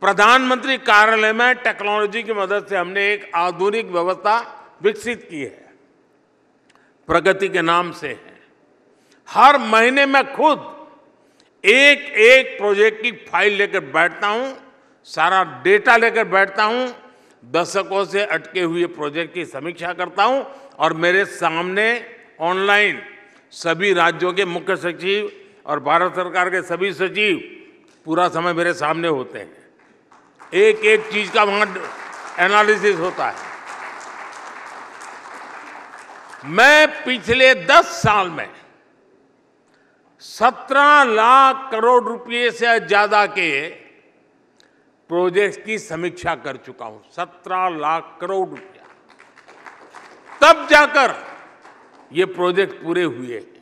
प्रधानमंत्री कार्यालय में टेक्नोलॉजी की मदद से हमने एक आधुनिक व्यवस्था विकसित की है प्रगति के नाम से है हर महीने में खुद एक एक प्रोजेक्ट की फाइल लेकर बैठता हूं सारा डेटा लेकर बैठता हूं दशकों से अटके हुए प्रोजेक्ट की समीक्षा करता हूं और मेरे सामने ऑनलाइन सभी राज्यों के मुख्य सचिव और भारत सरकार के सभी सचिव पूरा समय मेरे सामने होते हैं एक एक चीज का वहां एनालिसिस होता है मैं पिछले दस साल में सत्रह लाख करोड़ रुपए से ज्यादा के प्रोजेक्ट की समीक्षा कर चुका हूं सत्रह लाख करोड़ रुपया तब जाकर ये प्रोजेक्ट पूरे हुए हैं